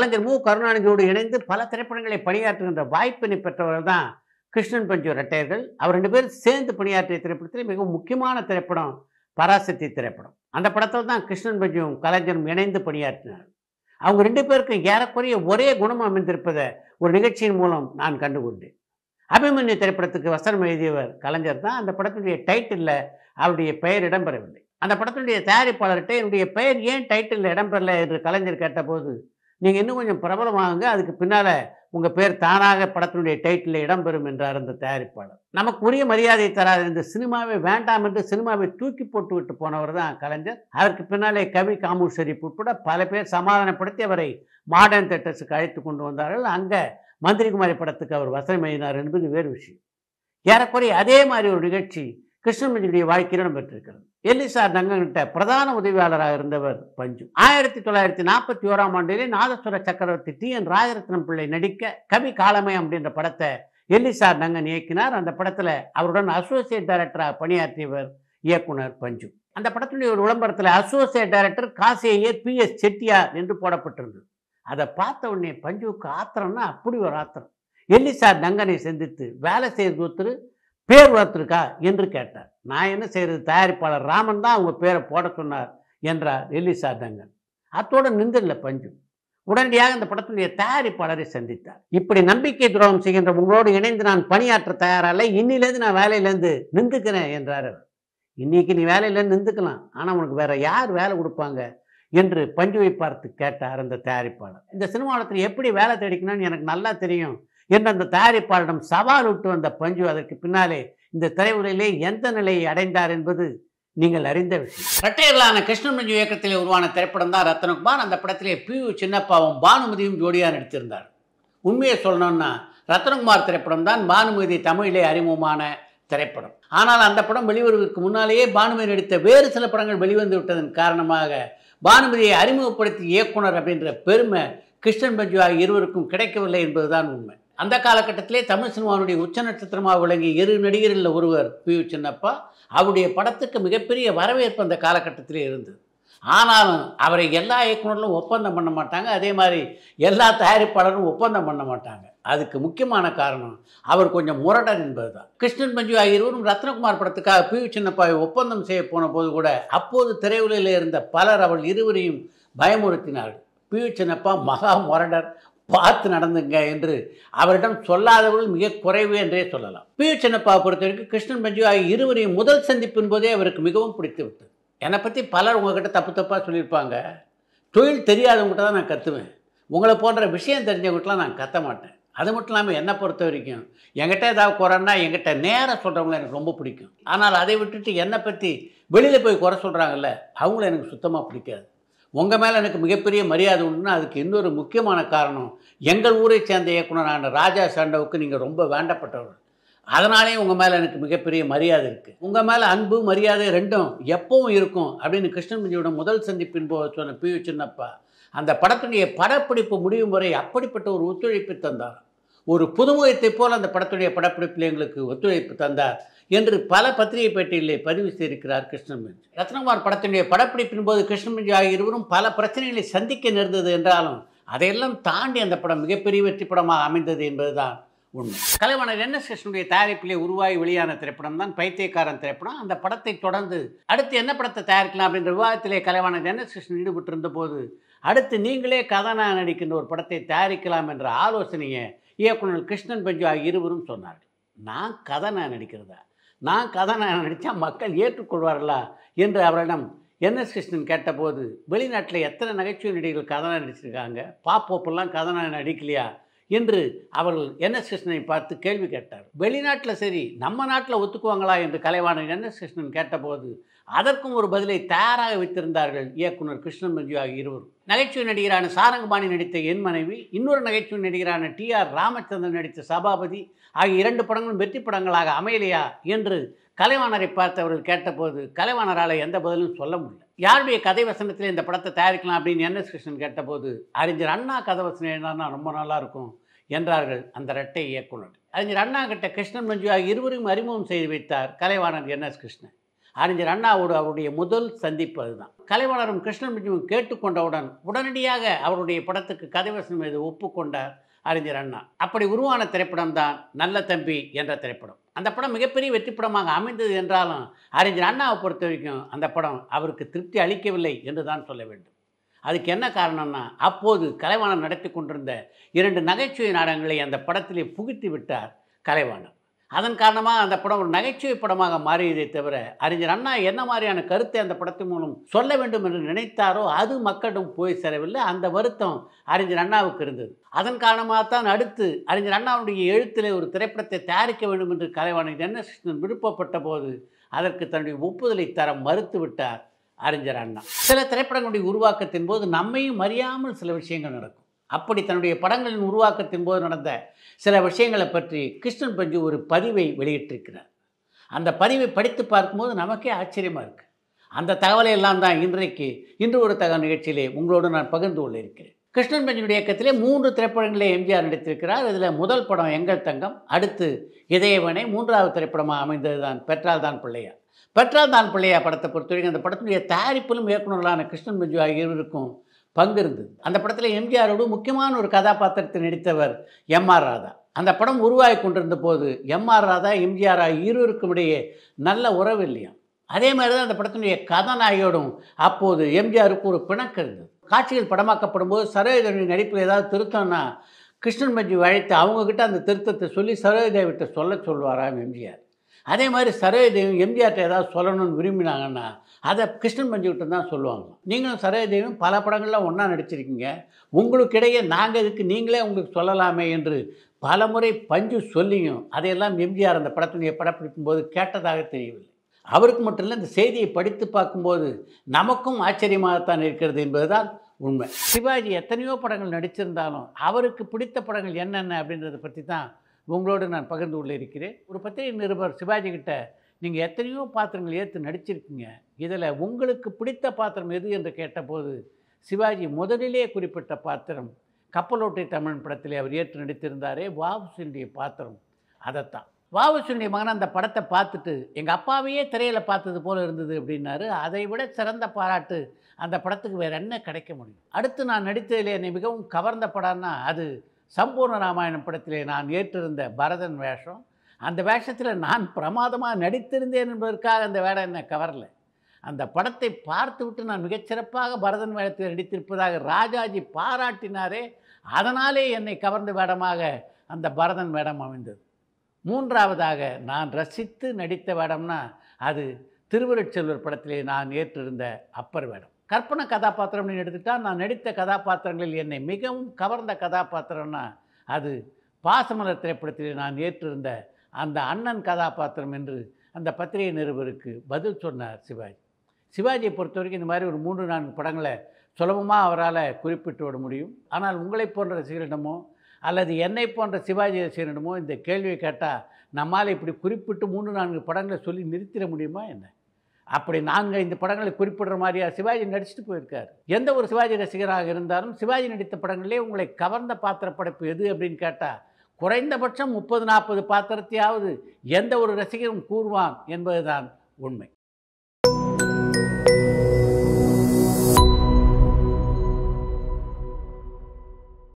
கலைஞர் மு கருணாநிதியோடு இணைந்து பல திரைப்படங்களை பணியாற்றுகின்ற வாய்ப்பினை பெற்றவர் தான் கிருஷ்ணன் பஞ்சு ரெட்டையர்கள் அவர் ரெண்டு பேரும் சேர்ந்து பணியாற்றிய திரைப்படத்தில் மிகவும் முக்கியமான திரைப்படம் பராசக்தி திரைப்படம் அந்த படத்தில் தான் கிருஷ்ணன் பஞ்சும் கலைஞரும் இணைந்து பணியாற்றினார் அவங்க ரெண்டு பேருக்கும் ஏறக்குறைய ஒரே குணம் அமைந்திருப்பதை ஒரு நிகழ்ச்சியின் மூலம் நான் கண்டுகொண்டேன் அபிமன்யு திரைப்படத்துக்கு வசனம் எழுதியவர் கலைஞர் தான் அந்த படத்தினுடைய டைட்டிலில் அவருடைய பெயர் இடம்பெறவில்லை அந்த படத்தினுடைய தயாரிப்பாளர்கிட்ட என்னுடைய பெயர் ஏன் டைட்டிலில் இடம்பெறலை என்று கலைஞர் கேட்டபோது நீங்கள் இன்னும் கொஞ்சம் பிரபலமாகுங்க அதுக்கு பின்னால் உங்கள் பேர் தானாக படத்தினுடைய டைட்டில் இடம்பெறும் என்றார் அந்த தயாரிப்பாளர் நமக்கு உரிய மரியாதை தராது இந்த சினிமாவை வேண்டாம் என்று சினிமாவை தூக்கி போட்டு விட்டு போனவர் தான் கலைஞர் அதற்கு பின்னாலே கவி காமூர் உட்பட பல பேர் சமாதானப்படுத்தி அவரை மாடர்ன் தேட்டர்ஸுக்கு அழைத்து கொண்டு வந்தார்கள் அங்கே மந்திரிகுமாரி படத்துக்கு அவர் வசனம் எழுதினார் என்பது வேறு விஷயம் ஏறக்குறைய அதே மாதிரி ஒரு நிகழ்ச்சி கிருஷ்ணமஞ்சியுடைய வாய் கிரணம் பெற்றிருக்கிறது எல்லிசார் நங்கன்கிட்ட பிரதான உதவியாளராக இருந்தவர் பஞ்சு ஆயிரத்தி தொள்ளாயிரத்தி நாற்பத்தி ஓராம் ஆண்டிலே நாதஸ்வர சக்கரவர்த்தி டி என் ராஜரத்னம் பிள்ளை நடிக்க கவி காலமயம் அப்படின்ற படத்தை எல்லிசார் நங்கன் இயக்கினார் அந்த படத்தில் அவருடன் அசோசியேட் டைரக்டராக பணியாற்றியவர் இயக்குனர் பஞ்சு அந்த படத்தினுடைய ஒரு விளம்பரத்தில் அசோசியேட் டைரக்டர் காசியையர் பி எஸ் செட்டியார் என்று போடப்பட்டிருந்தது அதை பார்த்த உடனே பஞ்சுவுக்கு ஆத்திரம்னா அப்படி ஒரு ஆத்திரம் எல்லிசார் நங்கனை சந்தித்து வேலை செய்து ஒருத்தர் பேர் வளர்த்துருக்கா என்று கேட்டார் நான் என்ன செய்கிறது தயாரிப்பாளர் ராமன் தான் அவங்க பேரை போட சொன்னார் என்றார் ரிலீஸ் ஆதங்கன் அத்தோடு நிந்தில்ல பஞ்சு உடனடியாக அந்த படத்தினுடைய தயாரிப்பாளரை சந்தித்தார் இப்படி நம்பிக்கை துரோகம் செய்கின்ற உங்களோடு இணைந்து நான் பணியாற்ற தயாரல்ல இன்னிலேருந்து நான் வேலையிலேருந்து நிந்துக்கிறேன் என்றார் அவர் இன்னைக்கு நீ வேலையிலேருந்து நிந்துக்கலாம் ஆனால் உனக்கு வேற யார் வேலை கொடுப்பாங்க என்று பஞ்சுவை பார்த்து கேட்டார் அந்த தயாரிப்பாளர் இந்த சினிமாவளத்தில் எப்படி வேலை தேடிக்கணும்னு எனக்கு நல்லா தெரியும் என்று அந்த தயாரிப்பாளரிடம் சவால் விட்டு வந்த பஞ்சு அதற்கு பின்னாலே இந்த திரையுலகிலே எந்த நிலையை அடைந்தார் என்பது நீங்கள் அறிந்த விஷயம் இரட்டையர்களான கிருஷ்ணமஞ்சு இயக்கத்திலே உருவான திரைப்படம் தான் ரத்னகுமார் அந்த படத்திலே பி யு சின்னப்பாவும் பானுமதியும் ஜோடியாக நடித்திருந்தார் உண்மையை சொல்லணும்னா ரத்னகுமார் திரைப்படம் தான் பானுமதி தமிழிலே அறிமுகமான திரைப்படம் ஆனால் அந்த படம் வெளிவருவதற்கு முன்னாலேயே பானுமதி நடித்த வேறு சில படங்கள் வெளிவந்து விட்டதன் காரணமாக பானுமதியை அறிமுகப்படுத்திய இயக்குனர் அப்படின்ற பெருமை கிருஷ்ணன் ஆகிய இருவருக்கும் கிடைக்கவில்லை என்பதுதான் உண்மை அந்த காலகட்டத்திலே தமிழ் சினிமாவுடைய உச்ச நட்சத்திரமாக விளங்கிய இரு நடிகர்களில் ஒருவர் பி சின்னப்பா அவருடைய படத்துக்கு மிகப்பெரிய வரவேற்பு அந்த காலகட்டத்திலே இருந்தது ஆனாலும் அவரை எல்லா இயக்குநர்களும் ஒப்பந்தம் பண்ண மாட்டாங்க அதே மாதிரி எல்லா தயாரிப்பாளரும் ஒப்பந்தம் பண்ண மாட்டாங்க அதுக்கு முக்கியமான காரணம் அவர் கொஞ்சம் முரடன் என்பது தான் கிருஷ்ணன் பஞ்சு ஆகியவரும் ரத்னகுமார் படத்துக்காக பி சின்னப்பாவை ஒப்பந்தம் செய்ய போன போது கூட அப்போது திரையுலையில் இருந்த பலர் அவள் இருவரையும் பயமுறுத்தினார்கள் பி சின்னப்பா மகா முரடர் பார்த்து நடந்துங்க என்று அவரிடம் சொல்லாதவர்கள் மிக குறைவு என்றே சொல்லலாம் பி சின்னப்பாவை பொறுத்த வரைக்கும் கிருஷ்ணன் பஞ்சு ஆகிய இருவரையும் முதல் சந்திப்பின் போதே அவருக்கு மிகவும் பிடித்து விட்டது என்னை பற்றி பலர் உங்ககிட்ட தப்பு தப்பாக சொல்லியிருப்பாங்க தொழில் தெரியாதவங்ககிட்ட தான் நான் கற்றுவேன் உங்களை போன்ற விஷயம் தெரிஞ்சவங்ககிட்டலாம் நான் கத்த மாட்டேன் அது மட்டும் இல்லாமல் என்னை பொறுத்த வரைக்கும் என்கிட்ட ஏதாவது குறைன்னா என்கிட்ட நேராக சொல்கிறவங்கள எனக்கு ரொம்ப பிடிக்கும் ஆனால் அதை விட்டுட்டு என்னை பற்றி வெளியில் போய் குறை சொல்கிறாங்கல்ல அவங்கள எனக்கு சுத்தமாக பிடிக்காது உங்கள் மேலே எனக்கு மிகப்பெரிய மரியாதை உண்டுனா அதுக்கு இன்னொரு முக்கியமான காரணம் எங்கள் ஊரை சேர்ந்த இயக்குனரான ராஜா சாண்டவுக்கு நீங்கள் ரொம்ப வேண்டப்பட்டவர் அதனாலேயே உங்கள் மேலே எனக்கு மிகப்பெரிய மரியாதை இருக்குது உங்கள் மேலே அன்பு மரியாதை ரெண்டும் எப்பவும் இருக்கும் அப்படின்னு கிருஷ்ணன்ஜியோட முதல் சந்திப்பின் போது சொன்ன பி சின்னப்பா அந்த படத்துடைய படப்பிடிப்பு முடியும் வரை அப்படிப்பட்ட ஒரு ஒத்துழைப்பு தந்தார் ஒரு புதுமுகத்தை போல் அந்த படத்துடைய படப்பிடிப்பில் எங்களுக்கு ஒத்துழைப்பு தந்தார் என்று பல பத்திரிகை பேட்டிகளை பதிவு செய்திருக்கிறார் கிருஷ்ணமஞ்சி ரத்னகுமார் படத்தினுடைய படப்பிடிப்பின் போது கிருஷ்ணமஞ்சி ஆகிய இருவரும் பல பிரச்சனைகளை சந்திக்க நேர்ந்தது என்றாலும் அதையெல்லாம் தாண்டி அந்த படம் மிகப்பெரிய வெற்றி படமாக அமைந்தது என்பதுதான் உண்மை கலைவாணர் என் எஸ் கிருஷ்ணனுடைய தயாரிப்பிலே உருவாகி வெளியான திரைப்படம் தான் பைத்தியக்காரன் திரைப்படம் அந்த படத்தை தொடர்ந்து அடுத்து என்ன படத்தை தயாரிக்கலாம் அப்படின்ற விவாதத்திலே கலைவாணர் என் எஸ் கிருஷ்ணன் ஈடுபட்டிருந்த போது அடுத்து நீங்களே கதாநாயகன் நடிக்கின்ற ஒரு படத்தை தயாரிக்கலாம் என்ற ஆலோசனையை இயக்குனர் கிருஷ்ணன் பஞ்சு ஆகிய இருவரும் சொன்னார்கள் நான் கதாநாயகன் நடிக்கிறதா நான் கதாநாயகன் நடித்தா மக்கள் ஏற்றுக்கொள்வார்களா என்று அவரிடம் என்எஸ் கிருஷ்ணன் கேட்டபோது வெளிநாட்டில் எத்தனை நகைச்சுவை நடிகர்கள் கதாநாயகன் நடிச்சிருக்காங்க பாப்போப்பெல்லாம் கதாநாயகன் நடிக்கலையா என்று அவர்கள் என்எஸ் கிருஷ்ணனை பார்த்து கேள்வி கேட்டார் வெளிநாட்டில் சரி நம்ம நாட்டில் ஒத்துக்குவாங்களா என்று கலைவாணன் என்எஸ் கிருஷ்ணன் கேட்டபோது அதற்கும் ஒரு பதிலை தயாராக வைத்திருந்தார்கள் இயக்குனர் கிருஷ்ணன் மஞ்சு ஆகிய இருவரும் நகைச்சுவை நடிகரான சாரங்கபாணி நடித்த என் மனைவி இன்னொரு நகைச்சுவை நடிகரான டி ஆர் ராமச்சந்திரன் நடித்த சபாபதி ஆகிய இரண்டு படங்களும் வெற்றி படங்களாக அமையலையா என்று கலைவாணரை பார்த்து அவர்கள் கேட்டபோது கலைவாணரால் எந்த பதிலும் சொல்ல முடியல யாருடைய கதை வசனத்தில் இந்த படத்தை தயாரிக்கலாம் அப்படின்னு என் எஸ் கிருஷ்ணன் கேட்டபோது அறிஞர் அண்ணா கதை வசனம் எழுதினா ரொம்ப நல்லா இருக்கும் என்றார்கள் அந்த இரட்டை இயக்குனர் அறிஞர் அண்ணா கிட்ட கிருஷ்ணன் மஞ்சு ஆகிய இருவரையும் அறிமுகம் செய்து வைத்தார் கலைவாணர் என் எஸ் கிருஷ்ணன் அறிஞர் அண்ணாவோடு அவருடைய முதல் சந்திப்பு அதுதான் கலைவாணரும் கிருஷ்ணமிஜியும் கேட்டுக்கொண்டவுடன் உடனடியாக அவருடைய படத்துக்கு வசனம் மீது ஒப்புக்கொண்டார் அறிஞர் அண்ணா அப்படி உருவான திரைப்படம் தான் நல்ல தம்பி என்ற திரைப்படம் அந்த படம் மிகப்பெரிய வெற்றி படமாக அமைந்தது என்றாலும் அறிஞர் அண்ணாவை பொறுத்த வரைக்கும் அந்த படம் அவருக்கு திருப்தி அளிக்கவில்லை என்று தான் சொல்ல வேண்டும் அதுக்கு என்ன காரணம்னா அப்போது கலைவாணர் நடத்தி கொண்டிருந்த இரண்டு நகைச்சுவை நாடகங்களை அந்த படத்திலே புகுத்தி விட்டார் கலைவாணர் அதன் காரணமாக அந்த படம் ஒரு நகைச்சுவை படமாக மாறியதை தவிர அறிஞர் அண்ணா என்ன மாதிரியான கருத்தை அந்த படத்தின் மூலம் சொல்ல வேண்டும் என்று நினைத்தாரோ அது மக்களிடம் போய் சேரவில்லை அந்த வருத்தம் அறிஞர் அண்ணாவுக்கு இருந்தது அதன் காரணமாக தான் அடுத்து அறிஞர் அண்ணாவுடைய எழுத்தில் ஒரு திரைப்படத்தை தயாரிக்க வேண்டும் என்று கலைவாணர் என்ன விருப்பப்பட்ட போது அதற்கு தன்னுடைய ஒப்புதலை தர மறுத்துவிட்டார் அறிஞர் அண்ணா சில திரைப்படங்களுடைய உருவாக்கத்தின் போது நம்மையும் அறியாமல் சில விஷயங்கள் நடக்கும் அப்படி தன்னுடைய படங்களின் உருவாக்கத்தின் போது நடந்த சில விஷயங்களை பற்றி கிருஷ்ணன் பஞ்சு ஒரு பதிவை வெளியிட்டிருக்கிறார் அந்த பதிவை படித்து பார்க்கும்போது நமக்கே ஆச்சரியமாக இருக்குது அந்த தகவலை எல்லாம் தான் இன்றைக்கு இன்று ஒரு தகவல் நிகழ்ச்சியிலே உங்களோடு நான் பகிர்ந்து கொள்ள இருக்கிறேன் கிருஷ்ணன் பஞ்சுடைய இயக்கத்திலே மூன்று திரைப்படங்களே எம்ஜிஆர் நடித்திருக்கிறார் இதில் முதல் படம் எங்கள் தங்கம் அடுத்து இதயவனை மூன்றாவது திரைப்படமாக அமைந்தது தான் பெற்றால் தான் பிள்ளையா பெற்றால் தான் பிள்ளையா படத்தை பொறுத்தவரைக்கும் அந்த படத்தினுடைய தயாரிப்பிலும் இயக்குநர்களான கிருஷ்ணன் பஞ்சு ஆகியோருக்கும் பங்கு இருந்தது அந்த படத்தில் எம்ஜிஆரோடு முக்கியமான ஒரு கதாபாத்திரத்தை நடித்தவர் எம் ஆர் ராதா அந்த படம் உருவாகி கொண்டிருந்த போது எம் ஆர் ராதா எம்ஜிஆர் இருவருக்கும் இடையே நல்ல உறவு இல்லையா அதே மாதிரி தான் அந்த படத்தினுடைய கதாநாயகியோடும் அப்போது எம்ஜிஆருக்கு ஒரு பிணக்கு இருந்தது காட்சிகள் படமாக்கப்படும் போது சரோஜனுடைய நடிப்பில் ஏதாவது திருத்தம்னா கிருஷ்ணன் மஞ்சி அழைத்து அவங்கக்கிட்ட அந்த திருத்தத்தை சொல்லி சரோஜதேவிட்ட சொல்ல சொல்வாராம் எம்ஜிஆர் அதே மாதிரி சரோஜதேவி எம்ஜிஆர்ட்ட ஏதாவது சொல்லணும்னு விரும்பினாங்கன்னா அதை கிருஷ்ணன் பஞ்சுக்கிட்ட தான் சொல்லுவாங்க நீங்களும் சரோஜதேவியும் பல படங்கள்லாம் ஒன்றா நடிச்சிருக்கீங்க உங்களுக்கிடையே நாங்கள் இதுக்கு நீங்களே உங்களுக்கு சொல்லலாமே என்று பல முறை பஞ்சு சொல்லியும் அதையெல்லாம் எம்ஜிஆர் அந்த படத்தினுடைய படப்பிடிக்கும் போது கேட்டதாக தெரியவில்லை அவருக்கு மட்டும் இல்லை இந்த செய்தியை படித்து பார்க்கும்போது நமக்கும் ஆச்சரியமாகத்தான் இருக்கிறது என்பதுதான் உண்மை சிவாஜி எத்தனையோ படங்கள் நடிச்சிருந்தாலும் அவருக்கு பிடித்த படங்கள் என்னென்ன அப்படின்றத பற்றி தான் உங்களோடு நான் பகிர்ந்து கொள்ள இருக்கிறேன் ஒரு பத்திரிகை நிருபர் சிவாஜி கிட்ட நீங்கள் எத்தனையோ பாத்திரங்கள் ஏற்று நடிச்சிருக்கீங்க இதில் உங்களுக்கு பிடித்த பாத்திரம் எது என்று கேட்டபோது சிவாஜி முதலிலே குறிப்பிட்ட பாத்திரம் கப்பலோட்டை தமிழன் படத்திலே அவர் ஏற்று நடித்திருந்தாரே வாவுசுண்டிய பாத்திரம் அதைத்தான் வாவுசுண்டிய மகன் அந்த படத்தை பார்த்துட்டு எங்கள் அப்பாவையே திரையில் பார்த்தது போல் இருந்தது அப்படின்னாரு அதை விட சிறந்த பாராட்டு அந்த படத்துக்கு வேறு என்ன கிடைக்க முடியும் அடுத்து நான் நடித்ததில் என்னை மிகவும் கவர்ந்த படம்னா அது சம்பூர்ண ராமாயணம் படத்திலே நான் ஏற்றிருந்த பரதன் வேஷம் அந்த வேஷத்தில் நான் பிரமாதமாக நடித்திருந்தேன் என்பதற்காக அந்த வேடம் என்னை கவரில் அந்த படத்தை பார்த்துவிட்டு நான் மிகச்சிறப்பாக பரதன் வேடத்தில் நடித்திருப்பதாக ராஜாஜி பாராட்டினாரே அதனாலே என்னை கவர்ந்த வேடமாக அந்த பரதன் வேடம் அமைந்தது மூன்றாவதாக நான் ரசித்து நடித்த வேடம்னா அது திருவருட்செல்வர் படத்திலே நான் ஏற்றிருந்த அப்பர் வேடம் கற்பனை கதாபாத்திரம் அப்படின்னு எடுத்துக்கிட்டால் நான் நடித்த கதாபாத்திரங்களில் என்னை மிகவும் கவர்ந்த கதாபாத்திரம்னா அது பாசமலர் திரைப்படத்தில் நான் ஏற்றிருந்த அந்த அண்ணன் கதாபாத்திரம் என்று அந்த பத்திரிகை நிருபருக்கு பதில் சொன்னார் சிவாஜி சிவாஜியை பொறுத்த வரைக்கும் இந்த மாதிரி ஒரு மூன்று நான்கு படங்களை சுலபமாக அவரால் குறிப்பிட்டு விட முடியும் ஆனால் உங்களை போன்ற ரசிகரிடமோ அல்லது என்னை போன்ற சிவாஜி ரசிகரிடமோ இந்த கேள்வியை கேட்டால் நம்மால் இப்படி குறிப்பிட்டு மூன்று நான்கு படங்களை சொல்லி நிறுத்திட முடியுமா என்ன அப்படி நாங்கள் இந்த படங்களை குறிப்பிடுற மாதிரியா சிவாஜி நடிச்சுட்டு போயிருக்கார் எந்த ஒரு சிவாஜி ரசிகராக இருந்தாலும் சிவாஜி நடித்த படங்களே உங்களை கவர்ந்த பாத்திர படைப்பு எது அப்படின்னு கேட்டால் குறைந்தபட்சம் முப்பது நாற்பது பாத்திரத்தையாவது எந்த ஒரு ரசிகரும் கூறுவான் என்பதுதான் உண்மை